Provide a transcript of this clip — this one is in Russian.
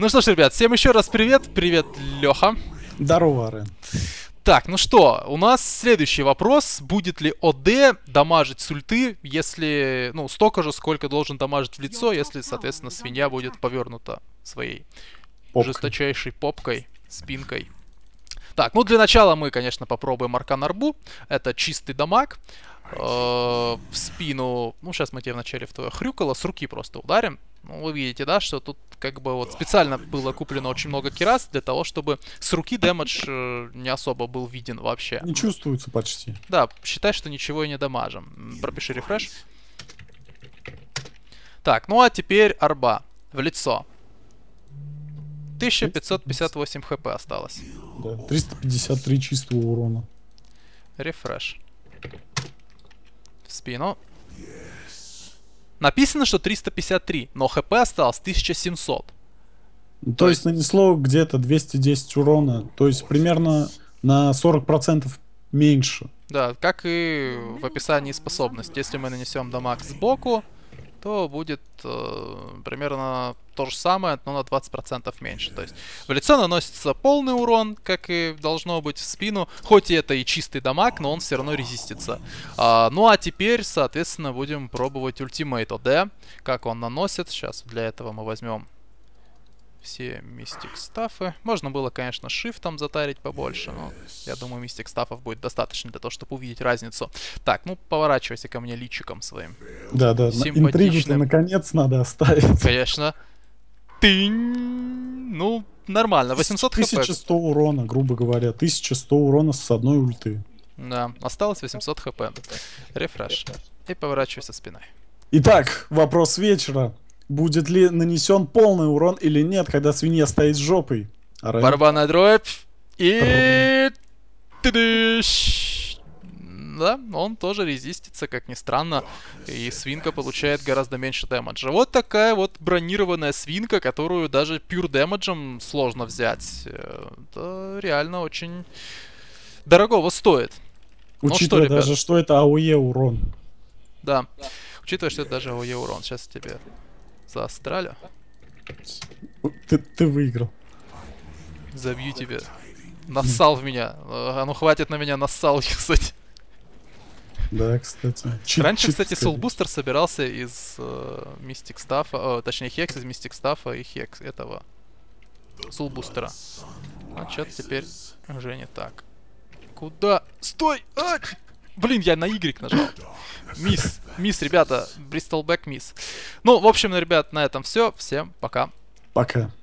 Ну что ж, ребят, всем еще раз привет. Привет, Леха. Здорово, Рен. Так, ну что, у нас следующий вопрос. Будет ли ОД дамажить сульты, если, ну, столько же, сколько должен дамажить в лицо, если, соответственно, свинья будет повернута своей попкой. жесточайшей попкой, спинкой. Так, ну для начала мы, конечно, попробуем Аркан Арбу. Это чистый дамаг. Э, в спину, ну сейчас мы тебе вначале в твое хрюкало, с руки просто ударим. Ну, вы видите, да, что тут как бы вот специально было куплено очень много керас для того, чтобы с руки дэмэдж э, не особо был виден вообще. Не чувствуется почти. Да, считай, что ничего и не дамажим. Пропиши рефреш. Так, ну а теперь арба. В лицо. 1558 хп осталось. Да, 353 чистого урона. Рефреш. В спину. Написано, что 353, но хп осталось 1700. Ну, то есть нанесло где-то 210 урона, то есть примерно на 40% меньше. Да, как и в описании способности. Если мы нанесем дамаг сбоку, то будет э, примерно то же самое, но на 20% меньше. То есть в лицо наносится полный урон, как и должно быть в спину. Хоть и это и чистый дамаг, но он все равно резистится. А, ну а теперь, соответственно, будем пробовать ультимейт ОД. Как он наносит. Сейчас для этого мы возьмем все мистик стафы. Можно было, конечно, шифтом затарить побольше, но я думаю, мистик стафов будет достаточно для того, чтобы увидеть разницу. Так, ну поворачивайся ко мне личиком своим. Да, да, интригу наконец надо оставить. Конечно. Ты, Ну, нормально, 800 хп. 1100 урона, грубо говоря, 1100 урона с одной ульты. Да, осталось 800 хп. Рефреш. И поворачивайся спиной. Итак, вопрос вечера будет ли нанесен полный урон или нет, когда свинья стоит с жопой. Арен. Барабанная дробь. И... Да, он тоже резистится, как ни странно, и свинка получает гораздо меньше дэмэджа. Вот такая вот бронированная свинка, которую даже пюр дэмэджем сложно взять. Э, это реально очень дорогого стоит. Учитывая ну, что, ребят? даже, что это АОЕ урон. Да. да. Учитывая, что это даже АОЕ урон. Сейчас тебе за Астралю? Ты, ты выиграл. Забью тебе. Нассал в меня. А ну хватит на меня нассал кстати. Да, кстати. Чит, Раньше, чит, кстати, Soulbooster собирался из э, Mystic Staff, э, точнее Хекс из Mystic Staff и Хекс этого Soulbooster. Значит, теперь уже не так. Куда? Стой! А! Блин, я на Y нажал. Мисс. Мисс, ребята. back мисс. Ну, в общем, ну, ребят, на этом все. Всем пока. Пока.